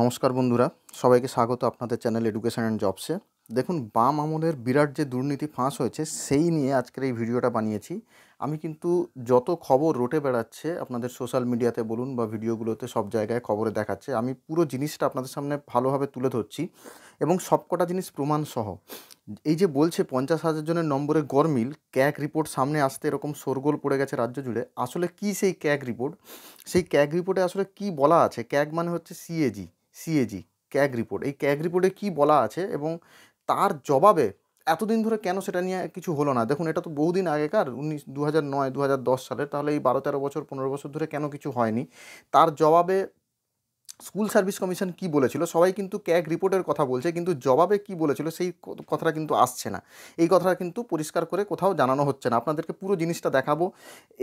নমস্কার বন্ধুরা সবাইকে স্বাগত আপনাদের চ্যানেল এডুকেশান অ্যান্ড জবসে দেখুন বাম আমলের বিরাট যে দুর্নীতি ফাঁস হয়েছে সেই নিয়ে আজকের এই ভিডিওটা বানিয়েছি আমি কিন্তু যত খবর রোটে বেড়াচ্ছে আপনাদের সোশ্যাল মিডিয়াতে বলুন বা ভিডিওগুলোতে সব জায়গায় খবরে দেখাচ্ছে আমি পুরো জিনিসটা আপনাদের সামনে ভালোভাবে তুলে ধরছি এবং সবকটা জিনিস প্রমাণসহ এই যে বলছে পঞ্চাশ হাজার জনের নম্বরে গরমিল ক্যাক রিপোর্ট সামনে আসতে এরকম শোরগোল পড়ে গেছে রাজ্য জুড়ে আসলে কি সেই ক্যাক রিপোর্ট সেই ক্যাক রিপোর্টে আসলে কি বলা আছে ক্যাক মানে হচ্ছে সিএজি সিএজি ক্যাগ রিপোর্ট এই ক্যাগ রিপোর্টে কি বলা আছে এবং তার জবাবে এতদিন ধরে কেন সেটা নিয়ে কিছু হলো না দেখুন এটা তো বহুদিন আগেকার উনিশ দু হাজার নয় দু হাজার দশ সালের তাহলে এই বারো তেরো বছর পনেরো বছর ধরে কেন কিছু হয়নি তার জবাবে স্কুল সার্ভিস কমিশন কি বলেছিল সবাই কিন্তু ক্যাগ রিপোর্টের কথা বলছে কিন্তু জবাবে কি বলেছিল সেই কথাটা কিন্তু আসছে না এই কথাটা কিন্তু পরিষ্কার করে কোথাও জানানো হচ্ছে না আপনাদেরকে পুরো জিনিসটা দেখাবো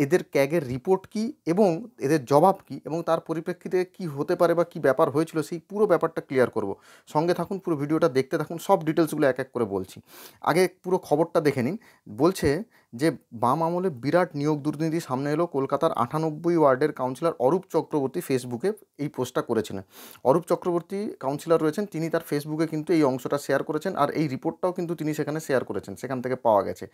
এদের ক্যাগের রিপোর্ট কি এবং এদের জবাব কি এবং তার পরিপ্রেক্ষিতে কি হতে পারে বা কি ব্যাপার হয়েছিল সেই পুরো ব্যাপারটা ক্লিয়ার করব সঙ্গে থাকুন পুরো ভিডিওটা দেখতে থাকুন সব ডিটেলসগুলো এক এক করে বলছি আগে পুরো খবরটা দেখে নিন বলছে যে বাম আমলে বিরাট নিয়োগ দুর্নীতি সামনে এলো কলকাতার আটানব্বই ওয়ার্ডের কাউন্সিলর অরূপ চক্রবর্তী ফেসবুকে এই পোস্টটা করেছিলেন অরূপ চক্রবর্তী কাউন্সিলর রয়েছেন তিনি তার ফেসবুকে কিন্তু এই অংশটা শেয়ার করেছেন আর এই রিপোর্টটাও কিন্তু তিনি সেখানে শেয়ার করেছেন সেখান থেকে পাওয়া গেছে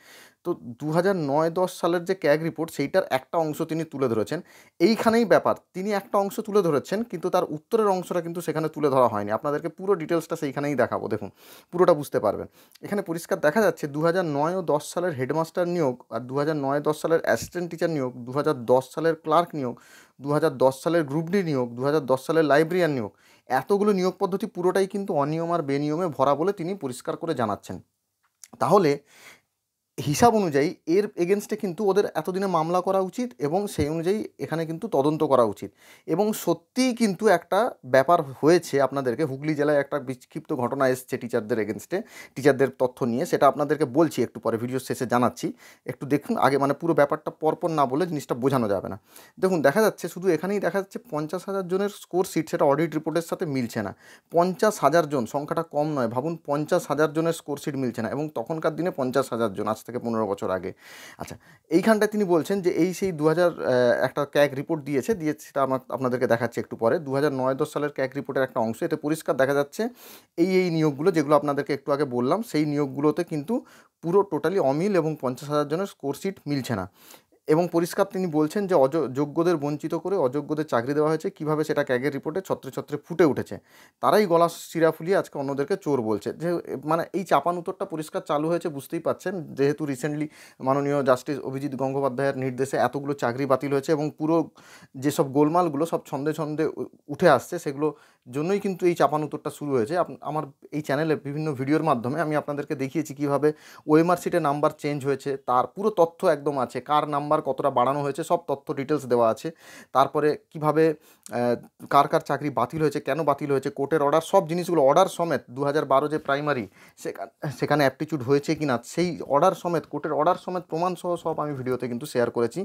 তো দু হাজার নয় দশ সালের যে ক্যাগ রিপোর্ট সেইটার একটা অংশ তিনি তুলে ধরেছেন এইখানেই ব্যাপার তিনি একটা অংশ তুলে ধরেছেন কিন্তু তার উত্তরের অংশটা কিন্তু সেখানে তুলে ধরা হয়নি আপনাদেরকে পুরো ডিটেলসটা সেইখানেই দেখাবো দেখুন পুরোটা বুঝতে পারবেন এখানে পরিষ্কার দেখা যাচ্ছে দু হাজার নয় ও দশ সালের হেডমাস্টার নিয়োগ নিয়োগ আর দু নয় দশ সালের অ্যাসিস্ট্যান্ট টিচার নিয়োগ দু দশ সালের ক্লার্ক নিয়োগ দু দশ সালের গ্রুপ ডি নিয়োগ দু দশ সালের লাইব্রেরিয়ান নিয়োগ এতগুলো নিয়োগ পদ্ধতি পুরোটাই কিন্তু অনিয়ম আর বেনিয়মে ভরা বলে তিনি পরিষ্কার করে জানাচ্ছেন তাহলে হিসাব অনুযায়ী এর এগেনস্টে কিন্তু ওদের এতদিনে মামলা করা উচিত এবং সেই অনুযায়ী এখানে কিন্তু তদন্ত করা উচিত এবং সত্যিই কিন্তু একটা ব্যাপার হয়েছে আপনাদেরকে হুগলি জেলায় একটা বিক্ষিপ্ত ঘটনা এসছে টিচারদের এগেনস্টে টিচারদের তথ্য নিয়ে সেটা আপনাদেরকে বলছি একটু পরে ভিডিও শেষে জানাচ্ছি একটু দেখুন আগে মানে পুরো ব্যাপারটা পরপর না বলে জিনিসটা বোঝানো যাবে না দেখুন দেখা যাচ্ছে শুধু এখানেই দেখা যাচ্ছে পঞ্চাশ হাজার জনের স্কোর শিট সেটা অডিট রিপোর্টের সাথে মিলছে না পঞ্চাশ হাজার জন সংখ্যাটা কম নয় ভাবুন পঞ্চাশ হাজার জনের স্কোর শিট মিলছে না এবং তখনকার দিনে পঞ্চাশ হাজার জন থেকে পনেরো বছর আগে আচ্ছা এইখানটায় তিনি বলছেন যে এই সেই দু একটা ক্যাক রিপোর্ট দিয়েছে দিয়ে সেটা আমার আপনাদেরকে দেখাচ্ছি একটু পরে দু হাজার নয় দশ সালের ক্যাক রিপোর্টের একটা অংশ এতে পরিষ্কার দেখা যাচ্ছে এই এই নিয়োগগুলো যেগুলো আপনাদেরকে একটু আগে বললাম সেই নিয়োগগুলোতে কিন্তু পুরো টোটালি অমিল এবং পঞ্চাশ হাজার জনের স্কোর শিট মিলছে না এবং পরিষ্কার তিনি বলছেন যে অযোগ্যদের বঞ্চিত করে অযোগ্যদের চাকরি দেওয়া হয়েছে কিভাবে সেটা ক্যাগের রিপোর্টে ছত্রে ছত্রে ফুটে উঠেছে তারাই গলা শিরা ফুলিয়ে আজকে অন্যদেরকে চোর বলছে যে মানে এই চাপান উত্তরটা পরিষ্কার চালু হয়েছে বুঝতেই পাচ্ছেন যেহেতু রিসেন্টলি মাননীয় জাস্টিস অভিজিৎ গঙ্গোপাধ্যায়ের নির্দেশে এতগুলো চাকরি বাতিল হয়েছে এবং পুরো যেসব গোলমালগুলো সব ছন্দে ছন্দে উঠে আসছে সেগুলো জন্যই কিন্তু এই চাপান উত্তরটা শুরু হয়েছে আমার এই চ্যানেলে বিভিন্ন ভিডিওর মাধ্যমে আমি আপনাদেরকে দেখিয়েছি কীভাবে ওয়েমার সিটে নাম্বার চেঞ্জ হয়েছে তার পুরো তথ্য একদম আছে কার নাম্বার কতটা বাড়ানো হয়েছে সব তথ্য ডিটেলস দেওয়া আছে তারপরে কিভাবে কার কার চাকরি বাতিল হয়েছে কেন বাতিল হয়েছে কোর্টের অর্ডার সব জিনিসগুলো অর্ডার সমেত দু যে প্রাইমারি সেখানে অ্যাপটিচিউড হয়েছে কি না সেই অর্ডার সমেত কোর্টের অর্ডার সমেত প্রমাণসহ সব আমি ভিডিওতে কিন্তু শেয়ার করেছি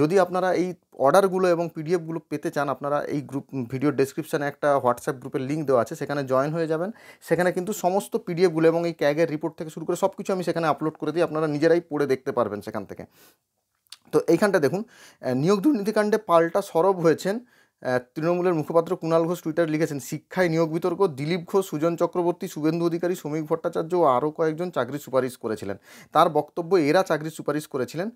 যদি আপনারা এই অর্ডারগুলো এবং পিডিএফগুলো পেতে চান আপনারা এই গ্রুপ ভিডিও ডেসক্রিপশানে একটা হোয়াটসঅ্যাপ গ্রুপের লিঙ্ক দেওয়া আছে সেখানে জয়েন হয়ে যাবেন সেখানে কিন্তু সমস্ত পিডিএফগুলো এবং এই ক্যাগের রিপোর্ট থেকে শুরু করে সব কিছু আমি সেখানে আপলোড করে দিই আপনারা নিজেরাই পড়ে দেখতে পারবেন সেখান থেকে তো এইখানটা দেখুন নিয়োগ দুর্নীতিকাণ্ডে পাল্টা সরব হয়েছেন তৃণমূলের মুখপাত্র কুণাল ঘোষ টুইটার লিখেছেন শিক্ষায় নিয়োগ বিতর্ক দিলীপ ঘোষ সুজন চক্রবর্তী শুভেন্দু অধিকারী শ্রমিক ভট্টাচার্য ও আরও কয়েকজন চাকরি সুপারিশ করেছিলেন তার বক্তব্য এরা চাকরি সুপারিশ করেছিলেন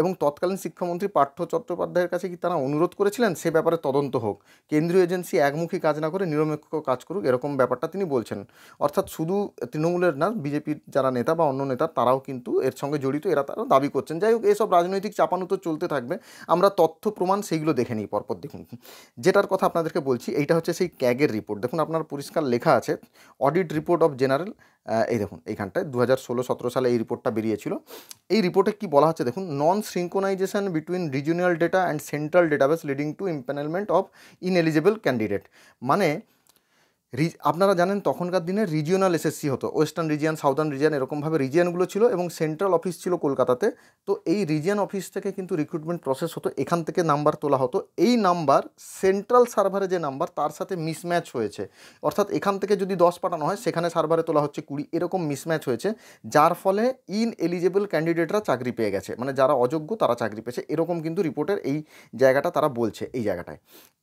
এবং তৎকালীন শিক্ষামন্ত্রী পার্থ চট্টোপাধ্যায়ের কাছে কি তারা অনুরোধ করেছিলেন সে ব্যাপারে তদন্ত হোক কেন্দ্রীয় এজেন্সি একমুখী কাজ না করে নিরপেক্ষ কাজ করুক এরকম ব্যাপারটা তিনি বলছেন অর্থাৎ শুধু তৃণমূলের না বিজেপির যারা নেতা বা অন্য নেতা তারাও কিন্তু এর সঙ্গে জড়িত এরা তারা দাবি করছেন যাই হোক এসব রাজনৈতিক চাপানুতো চলতে থাকবে আমরা তথ্য প্রমাণ সেইগুলো দেখে নিই পরপর দেখুন যেটার কথা আপনাদেরকে বলছি এইটা হচ্ছে সেই ক্যাগের রিপোর্ট দেখুন আপনার পরিষ্কার লেখা আছে অডিট রিপোর্ট অফ জেনারেল এই দেখুন এইখানটায় দু হাজার ষোলো সতেরো সালে এই রিপোর্টটা বেরিয়েছিল এই রিপোর্টে কি বলা হচ্ছে দেখুন non synchronization between regional data and central database leading to empanelment of ineligible candidate মানে আপনারা জানেন তখনকার দিনে রিজিওনাল এসএসসি হতো ওয়েস্টার্ন রিজিয়ান সাউদার্ন রিজিয়ান এরকমভাবে রিজিয়ানগুলো ছিল এবং সেন্ট্রাল অফিস ছিল কলকাতাতে তো এই রিজিয়ান অফিস থেকে কিন্তু রিক্রুটমেন্ট প্রসেস হতো এখান থেকে নাম্বার তোলা হতো এই নাম্বার সেন্ট্রাল সার্ভারে যে নাম্বার তার সাথে মিসম্যাচ হয়েছে অর্থাৎ এখান থেকে যদি দশ পাঠানো হয় সেখানে সার্ভারে তোলা হচ্ছে কুড়ি এরকম মিসম্যাচ হয়েছে যার ফলে ইন এলিজেবল ক্যান্ডিডেটরা চাকরি পেয়ে গেছে মানে যারা অযোগ্য তারা চাকরি পেয়েছে এরকম কিন্তু রিপোর্টের এই জায়গাটা তারা বলছে এই জায়গাটায়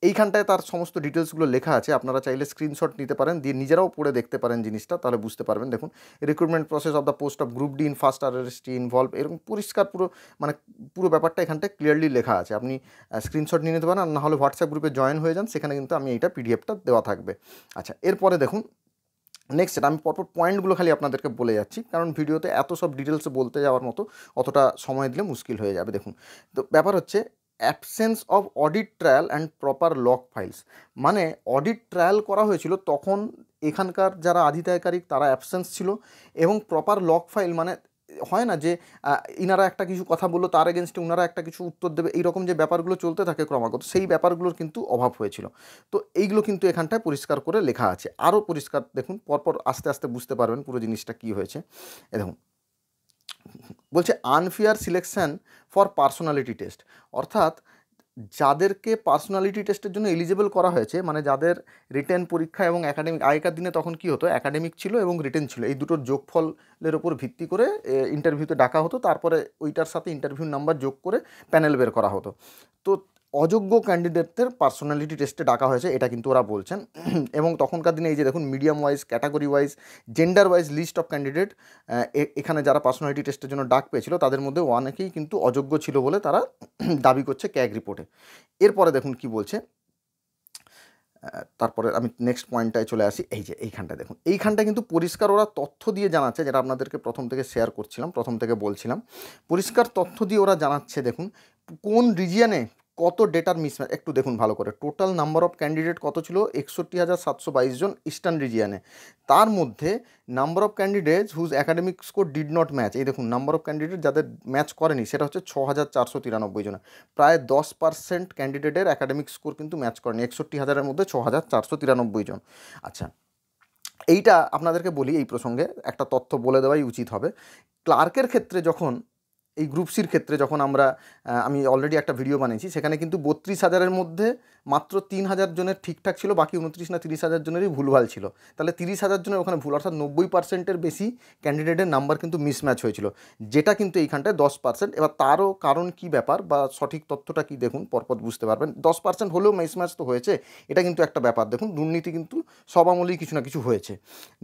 এইখানটায় তার সমস্ত ডিটেলসগুলো লেখা আছে আপনারা চাইলে স্ক্রিনশট নিতে পারেন দিয়ে নিজেরাও পড়ে দেখতে পারেন জিনিসটা তাহলে বুঝতে পারবেন দেখুন recruitment process of the post of group D in first RST involve এরকম পরিষ্কার পুরো মানে পুরো ব্যাপারটা এখানটায় ক্লিয়ারলি লেখা আছে আপনি স্ক্রিনশট নিয়ে নিতে পারেন আর নাহলে হোয়াটসঅ্যাপ গ্রুপে জয়েন হয়ে যান সেখানে কিন্তু আমি এইটা পিডিএফটা দেওয়া থাকবে আচ্ছা এরপরে দেখুন নেক্সট আমি পরপর পয়েন্টগুলো খালি আপনাদেরকে বলে যাচ্ছি কারণ ভিডিওতে এত সব ডিটেলসে বলতে যাওয়ার মতো অতটা সময় দিলে মুশকিল হয়ে যাবে দেখুন তো ব্যাপার হচ্ছে absence of audit trail and proper lock files মানে অডিট ট্রায়াল করা হয়েছিল তখন এখানকার যারা আধিকারিক তারা অ্যাবসেন্স ছিল এবং প্রপার লক ফাইল মানে হয় না যে ইনারা একটা কিছু কথা বললো তার এগেনস্টে ওনারা একটা কিছু উত্তর দেবে এইরকম যে ব্যাপারগুলো চলতে থাকে ক্রমাগত সেই ব্যাপারগুলোর কিন্তু অভাব হয়েছিল তো এইগুলো কিন্তু এখানটায় পরিষ্কার করে লেখা আছে আরও পরিষ্কার দেখুন পরপর আস্তে আস্তে বুঝতে পারবেন পুরো জিনিসটা কী হয়েছে এ দেখুন বলছে unfair selection for personality test অর্থাৎ যাদেরকে পার্সোনালিটি টেস্টের জন্য এলিজেবল করা হয়েছে মানে যাদের রিটেন পরীক্ষা এবং একাডেমিক আগেকার দিনে তখন কি হতো অ্যাকাডেমিক ছিল এবং রিটেন ছিল এই দুটোর যোগফলের ওপর ভিত্তি করে ইন্টারভিউতে ডাকা হতো তারপরে ওইটার সাথে ইন্টারভিউ নাম্বার যোগ করে প্যানেল বের করা হতো তো অযোগ্য ক্যান্ডিডেটদের পার্সোনালিটি টেস্টে ডাকা হয়েছে এটা কিন্তু ওরা বলছেন এবং তখনকার দিনে এই যে দেখুন medium wise category wise gender wise list of candidate এখানে যারা পার্সোনালিটি টেস্টের জন্য ডাক পেয়েছিল তাদের মধ্যে অনেকেই কিন্তু অযোগ্য ছিল বলে তারা দাবি করছে ক্যাগ রিপোর্টে এরপরে দেখুন কি বলছে তারপরে আমি নেক্সট পয়েন্টটায় চলে আসি এই যে এইখানটা দেখুন এইখানটা কিন্তু পরিষ্কার ওরা তথ্য দিয়ে জানাচ্ছে যেটা আপনাদেরকে প্রথম থেকে শেয়ার করছিলাম প্রথম থেকে বলছিলাম পরিষ্কার তথ্য দিয়ে ওরা জানাচ্ছে দেখুন কোন রিজিয়ানে কত ডেটার মিসম্যাচ একটু দেখুন ভালো করে টোটাল নাম্বার অফ ক্যান্ডিডেট কত ছিল একষট্টি হাজার সাতশো বাইশ জন ইস্টার্ন রিজিয়ানে তার মধ্যে number of candidate whose academic score did not match এই দেখুন নাম্বার অফ ক্যান্ডিডেট যাদের ম্যাচ করেনি সেটা হচ্ছে ছ হাজার চারশো তিরানব্বই জন প্রায় দশ পার্সেন্ট ক্যান্ডিডেটের অ্যাকাডেমিক স্কোর কিন্তু ম্যাচ করেনি একষট্টি হাজারের মধ্যে ছ হাজার চারশো তিরানব্বই জন আচ্ছা এইটা আপনাদেরকে বলি এই প্রসঙ্গে একটা তথ্য বলে দেওয়াই উচিত হবে ক্লার্কের ক্ষেত্রে যখন এই গ্রুপ সির ক্ষেত্রে যখন আমরা আমি অলরেডি একটা ভিডিও বানিয়েছি সেখানে কিন্তু বত্রিশ হাজারের মধ্যে মাত্র তিন হাজার জনের ঠিকঠাক ছিল বাকি উনত্রিশ না তিরিশ হাজার জনেরই ভুলভাল ছিল তাহলে তিরিশ হাজার জনের ওখানে ভুল অর্থাৎ নব্বই পার্সেন্টের বেশি ক্যান্ডিডেটের নাম্বার কিন্তু মিসম্যাচ হয়েছিল যেটা কিন্তু এইখানটায় দশ পার্সেন্ট এবার তারও কারণ কি ব্যাপার বা সঠিক তথ্যটা কি দেখুন পরপর বুঝতে পারবেন দশ পার্সেন্ট হলেও মিসম্যাচ তো হয়েছে এটা কিন্তু একটা ব্যাপার দেখুন দুর্নীতি কিন্তু সব আমলেই কিছু না কিছু হয়েছে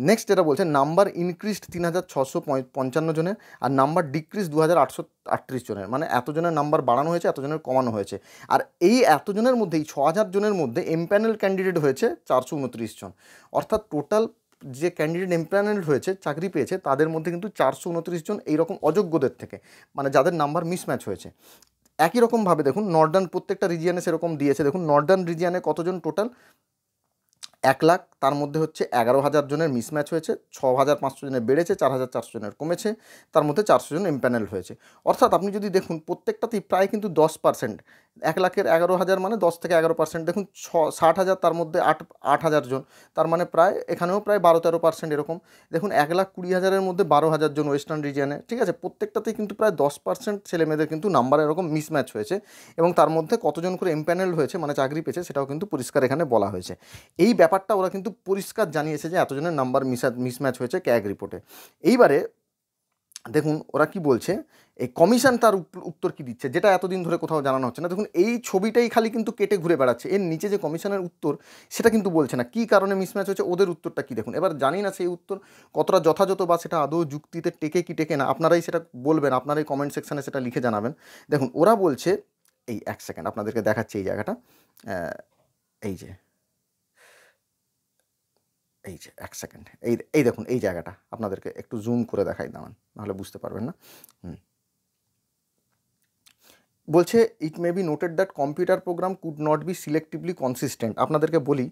নেক্সট যেটা বলছে নাম্বার ইনক্রিজ তিন হাজার ছশো পঞ্চান্ন জনের আর নাম্বার ডিক্রিজ দু হাজার আটশো আটত্রিশ জনের মানে এতজনের নাম্বার বাড়ানো হয়েছে এতজনের কমানো হয়েছে আর এই এতজনের মধ্যে এই ছ হাজার জনের মধ্যে এমপ্যানেল ক্যান্ডিডেট হয়েছে চারশো উনত্রিশ জন অর্থাৎ টোটাল যে ক্যান্ডিডেট এমপ্যানেল হয়েছে চাকরি পেয়েছে তাদের মধ্যে কিন্তু চারশো উনত্রিশ জন এইরকম অযোগ্যদের থেকে মানে যাদের নাম্বার মিসম্যাচ হয়েছে একই রকমভাবে দেখুন নর্দার্ন প্রত্যেকটা রিজিয়ানে সেরকম দিয়েছে দেখুন নর্দার্ন রিজিয়ানে কতজন টোটাল এক লাখ তার মধ্যে হচ্ছে এগারো হাজার জনের মিসম্যাচ হয়েছে ছ হাজার পাঁচশো জনের বেড়েছে চার হাজার চারশো জনের কমেছে তার মধ্যে চারশো জন ইম্প্যানেল হয়েছে অর্থাৎ আপনি যদি দেখুন প্রত্যেকটাতেই প্রায় কিন্তু দশ পার্সেন্ট এক লাখের এগারো হাজার মানে দশ থেকে এগারো পার্সেন্ট দেখুন ছ ষাট হাজার তার মধ্যে আট আট হাজার জন তার মানে প্রায় এখানেও প্রায় বারো তেরো পার্সেন্ট এরকম দেখুন এক লাখ কুড়ি হাজারের মধ্যে বারো হাজার জন ওয়েস্টার্ন রিজিয়নে ঠিক আছে প্রত্যেকটাতেই কিন্তু প্রায় দশ পার্সেন্ট ছেলেমেয়েদের কিন্তু নাম্বার এরকম মিসম্যাচ হয়েছে এবং তার মধ্যে কতজন করে এমপ্যানেল হয়েছে মানে চাকরি পেয়েছে সেটাও কিন্তু পরিষ্কার এখানে বলা হয়েছে এই ব্যাপারটা ওরা কিন্তু পরিষ্কার জানিয়েছে যে এতজনের নাম্বার মিস মিসম্যাচ হয়েছে ক্যাগ রিপোর্টে এইবারে দেখুন ওরা কি বলছে এই কমিশন তার উত্তর কি দিচ্ছে যেটা এতদিন ধরে কোথাও জানানো হচ্ছে না দেখুন এই ছবিটাই খালি কিন্তু কেটে ঘুরে বেড়াচ্ছে এর নিচে যে কমিশনের উত্তর সেটা কিন্তু বলছে না কী কারণে মিসম্যাচ হচ্ছে ওদের উত্তরটা কী দেখুন এবার জানি না সেই উত্তর কতটা যথাযথ বা সেটা আদৌ যুক্তিতে টেকে কি টেকে না আপনারাই সেটা বলবেন আপনারাই কমেন্ট সেকশানে সেটা লিখে জানাবেন দেখুন ওরা বলছে এই এক সেকেন্ড আপনাদেরকে দেখাচ্ছে এই জায়গাটা এই যে এই যে এক সেকেন্ড এই এই দেখুন এই জায়গাটা আপনাদেরকে একটু জুম করে দেখাই দামান নাহলে বুঝতে পারবেন না হুম বলছে it may be noted that computer program could not be selectively consistent আপনাদেরকে বলি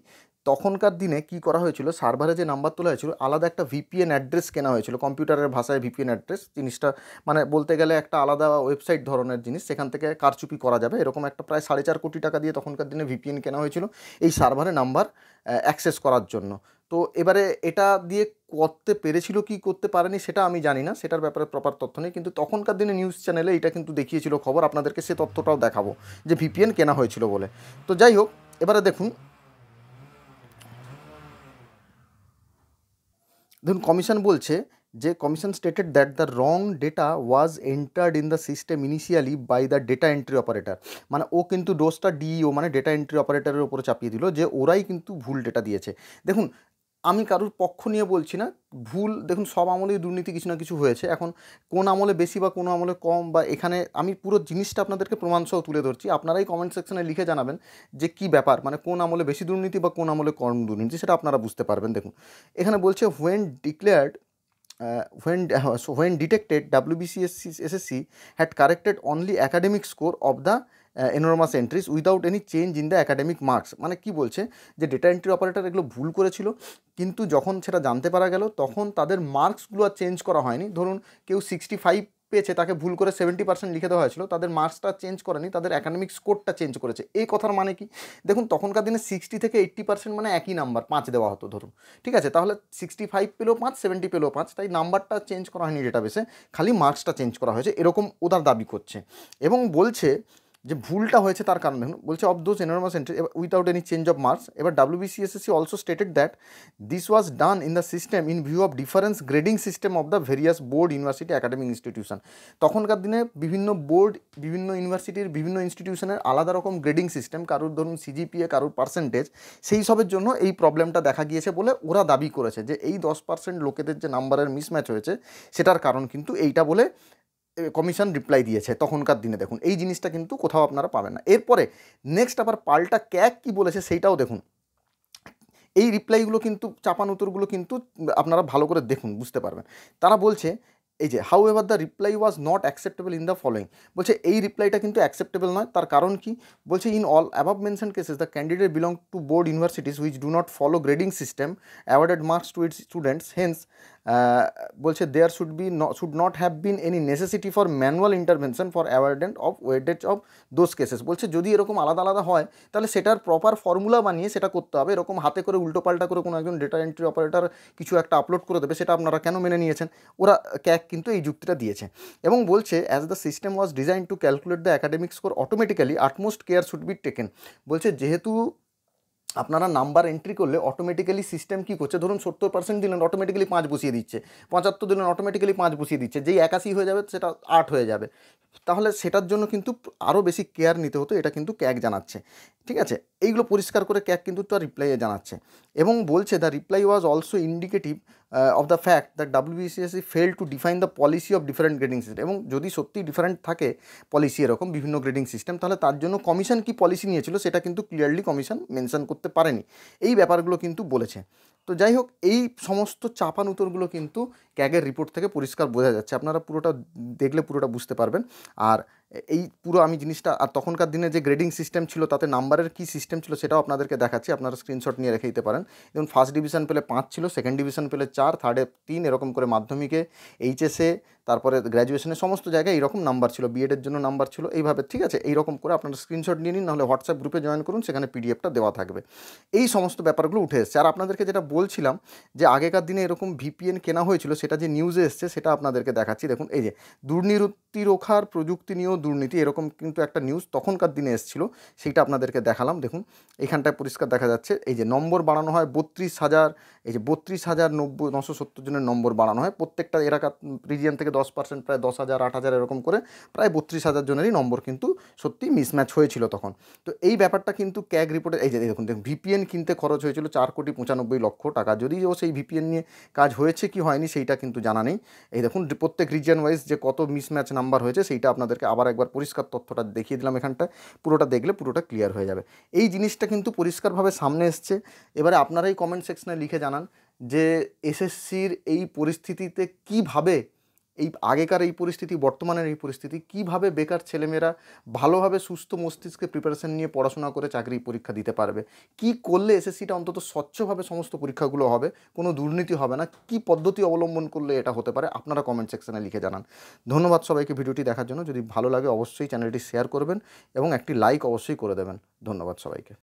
তখনকার দিনে কি করা হয়েছিল সার্ভারে যে নাম্বার তোলা হয়েছিল আলাদা একটা ভিপিএন অ্যাড্রেস কেনা হয়েছিল কম্পিউটারের ভাষায় ভিপিএন অ্যাড্রেস জিনিসটা মানে বলতে গেলে একটা আলাদা ওয়েবসাইট ধরনের জিনিস সেখান থেকে কারচুপি করা যাবে এরকম একটা প্রায় সাড়ে চার কোটি টাকা দিয়ে তখনকার দিনে ভিপিএন কেনা হয়েছিল এই সার্ভারে নাম্বার অ্যাক্সেস করার জন্য তো এবারে এটা দিয়ে করতে পেরেছিল কি করতে পারেনি সেটা আমি জানি না সেটার ব্যাপারে প্রপার তথ্য নেই কিন্তু তখনকার দিনে নিউজ চ্যানেলে এটা কিন্তু দেখিয়েছিল খবর আপনাদেরকে সে তথ্যটাও দেখাবো যে ভিপিএন কেনা হয়েছিল বলে তো যাই হোক এবারে দেখুন ধরুন কমিশন বলছে যে commission stated that the wrong data was entered in the system initially by the data entry operator মানে ও কিন্তু ডোজটা ডিইও e মানে ডেটা এন্ট্রি অপারেটারের উপরে চাপিয়ে দিল যে ওরাই কিন্তু ভুল ডেটা দিয়েছে দেখুন আমি কারোর পক্ষ নিয়ে বলছি না ভুল দেখুন সব আমলেই দুর্নীতি কিছু না কিছু হয়েছে এখন কোন আমলে বেশি বা কোন আমলে কম বা এখানে আমি পুরো জিনিসটা আপনাদেরকে প্রমাণসহ তুলে ধরছি আপনারাই কমেন্ট সেকশনে লিখে জানাবেন যে কি ব্যাপার মানে কোন আমলে বেশি দুর্নীতি বা কোন আমলে কম দুর্নীতি সেটা আপনারা বুঝতে পারবেন দেখুন এখানে বলছে when declared when uh, so when detected wbcsc ssc had corrected only academic score of the enormous entries without any change in the academic marks মানে কি বলছে যে ডেটা এন্ট্রি অপারেটার এগুলো ভুল করেছিল কিন্তু যখন সেটা জানতে পারা গেল তখন তাদের মার্কসগুলো আর চেঞ্জ করা হয়নি ধরুন কেউ সিক্সটি ফাইভ পেয়েছে তাকে ভুল করে সেভেন্টি পার্সেন্ট লিখে দেওয়া হয়েছিল তাদের মার্কসটা চেঞ্জ করেনি তাদের অ্যাকাডেমিক স্কোরটা চেঞ্জ করেছে এই কথার মানে কি দেখুন তখনকার দিনে সিক্সটি থেকে এইট্টি পার্সেন্ট মানে একই নাম্বার পাঁচ দেওয়া হতো ধরুন ঠিক আছে তাহলে সিক্সটি ফাইভ পেলেও পাঁচ সেভেন্টি পেলেও পাঁচ তাই নাম্বারটা চেঞ্জ করা হয়নি ডেটাবেসে খালি মার্কসটা চেঞ্জ করা হয়েছে এরকম ওদার দাবি করছে এবং বলছে যে ভুলটা হয়েছে তার কারণ দেখুন বলছে of those enormous entry without any change of marks এবার WBCSSC also stated that this was done in the system in view of difference grading system of the various board university academic institution তখনকার দিনে বিভিন্ন board বিভিন্ন ইউনিভার্সিটির বিভিন্ন ইনস্টিটিউশনের আলাদা রকম grading system কারোর ধরুন সিজিপিএ কারোর পার্সেন্টেজ সেই সবের জন্য এই প্রবলেমটা দেখা গিয়েছে বলে ওরা দাবি করেছে যে এই দশ পার্সেন্ট লোকেদের যে নাম্বারের মিসম্যাচ হয়েছে সেটার কারণ কিন্তু এইটা বলে কমিশন রিপ্লাই দিয়েছে তখনকার দিনে দেখুন এই জিনিসটা কিন্তু কোথাও আপনারা পাবেন না এরপরে নেক্সট আবার পাল্টা ক্যাক কি বলেছে সেইটাও দেখুন এই রিপ্লাইগুলো কিন্তু চাপান উত্তরগুলো কিন্তু আপনারা ভালো করে দেখুন বুঝতে পারবেন তারা বলছে এই যে however the reply was not acceptable in the following বলছে এই রিপ্লাইটা কিন্তু অ্যাকসেপ্টেবল নয় তার কারণ কি বলছে in all above mention cases the candidate belong to board universities which do not follow grading system awarded marks to its students hence বলছে there should be should not have been any necessity for manual intervention for awardment of weightage of those cases বলছে যদি এরকম আলাদা আলাদা হয় তাহলে সেটার proper formula বানিয়ে সেটা করতে হবে এরকম হাতে করে উল্টোপাল্টা করে কোনো একজন ডেটা এন্ট্রি অপারেটার কিছু একটা আপলোড করে দেবে সেটা আপনারা কেন মেনে নিয়েছেন ওরা ক্যাক কিন্তু এই যুক্তিটা দিয়েছে এবং বলছে as the system was design to calculate the academic score automatically utmost care should be taken বলছে যেহেতু আপনারা নাম্বার এন্ট্রি করলে অটোমেটিক্যালি সিস্টেম কী করছে ধরুন সত্তর পার্সেন্ট দিলেন অটোমেটিক্যালি পাঁচ বসিয়ে দিচ্ছে পঁচাত্তর দিলেন অটোমেটিক্যালি পাঁচ বসিয়ে দিচ্ছে যেই একাশি হয়ে যাবে সেটা আট হয়ে যাবে তাহলে সেটার জন্য কিন্তু আরও বেশি কেয়ার নিতে হতো এটা কিন্তু ক্যাক জানাচ্ছে ঠিক আছে এইগুলো পরিষ্কার করে ক্যাক কিন্তু তার রিপ্লাইয়ে জানাচ্ছে এবং বলছে the reply was also indicative of the fact that WBCSC fail to define the policy of different grading system এবং যদি সত্যি ডিফারেন্ট থাকে পলিসি এরকম বিভিন্ন গ্রেডিং সিস্টেম তাহলে তার জন্য কমিশন কি পলিসি নিয়েছিল সেটা কিন্তু ক্লিয়ারলি কমিশন মেনশন করতে পারেনি এই ব্যাপারগুলো কিন্তু বলেছে তো যাই হোক এই সমস্ত চাপান উত্তরগুলো কিন্তু ক্যাগের রিপোর্ট থেকে পরিষ্কার বোঝা যাচ্ছে আপনারা পুরোটা দেখলে পুরোটা বুঝতে পারবেন আর এই পুরো আমি জিনিসটা আর তখনকার দিনে যে গ্রেডিং সিস্টেম ছিল তাতে নাম্বারের কি সিস্টেম ছিল সেটাও আপনাদেরকে দেখাচ্ছি আপনারা স্ক্রিনশট নিয়ে রেখে দিতে পারেন যেমন ফার্স্ট ডিভিশন পেলে পাঁচ ছিল সেকেন্ড ডিভিশন পেলে চার থার্ডে তিন এরকম করে মাধ্যমিকে এইচএসে তারপরে গ্র্যাজুয়েশনে সমস্ত জায়গায় এইরকম নাম্বার ছিল বিএডের জন্য নাম্বার ছিল এইভাবে ঠিক আছে এইরকম করে আপনারা স্ক্রিনশট নিয়ে নিন নাহলে হোয়াটসঅ্যাপ গ্রুপে জয়েন করুন সেখানে পিডিএফটা দেওয়া থাকবে এই সমস্ত ব্যাপারগুলো উঠে এসছে আর আপনাদেরকে যেটা বলছিলাম যে আগেকার দিনে এরকম ভিপিএন কেনা হয়েছিল সেটা যে নিউজে এসছে সেটা আপনাদেরকে দেখাচ্ছি দেখুন এই যে দুর্নীতি রোখার প্রযুক্তি নিয়েও দুর্নীতি এরকম কিন্তু একটা নিউজ তখনকার দিনে এসেছিলো সেইটা আপনাদেরকে দেখালাম দেখুন এখানটায় পরিষ্কার দেখা যাচ্ছে এই যে নম্বর বাড়ানো হয় বত্রিশ হাজার এই যে বত্রিশ হাজার নব্বই নশো সত্তর জনের নম্বর বাড়ানো হয় প্রত্যেকটা এলাকা রিজিয়ান থেকে দশ পার্সেন্ট প্রায় দশ হাজার আট হাজার এরকম করে প্রায় বত্রিশ হাজার জনেরই নম্বর কিন্তু সত্যি মিসম্যাচ হয়েছিল তখন তো এই ব্যাপারটা কিন্তু ক্যাগ রিপোর্টে এই যে দেখুন দেখুন ভিপিএন কিনতে খরচ হয়েছিল চার কোটি পঁচানব্বই লক্ষ টাকা যদিও সেই ভিপিএন নিয়ে কাজ হয়েছে কি হয়নি সেইটা কিন্তু জানা নেই এই দেখুন প্রত্যেক রিজিয়ান ওয়াইজ যে কত মিসম্যাচ নাম্বার হয়েছে সেইটা আপনাদেরকে আবার একবার পরিষ্কার তথ্যটা দেখিয়ে দিলাম এখানটা পুরোটা দেখলে পুরোটা ক্লিয়ার হয়ে যাবে এই জিনিসটা কিন্তু পরিষ্কারভাবে সামনে এসছে এবারে আপনারাই কমেন্ট সেকশনে লিখে জানান যে এসএসসির এই পরিস্থিতিতে কিভাবে এই আগেকার এই পরিস্থিতি বর্তমানের এই পরিস্থিতি কিভাবে বেকার ছেলেমেয়েরা ভালোভাবে সুস্থ মস্তিষ্কে প্রিপারেশন নিয়ে পড়াশোনা করে চাকরি পরীক্ষা দিতে পারবে কি করলে এসএসসিটা অন্তত স্বচ্ছভাবে সমস্ত পরীক্ষাগুলো হবে কোনো দুর্নীতি হবে না কি পদ্ধতি অবলম্বন করলে এটা হতে পারে আপনারা কমেন্ট সেকশানে লিখে জানান ধন্যবাদ সবাইকে ভিডিওটি দেখার জন্য যদি ভালো লাগে অবশ্যই চ্যানেলটি শেয়ার করবেন এবং একটি লাইক অবশ্যই করে দেবেন ধন্যবাদ সবাইকে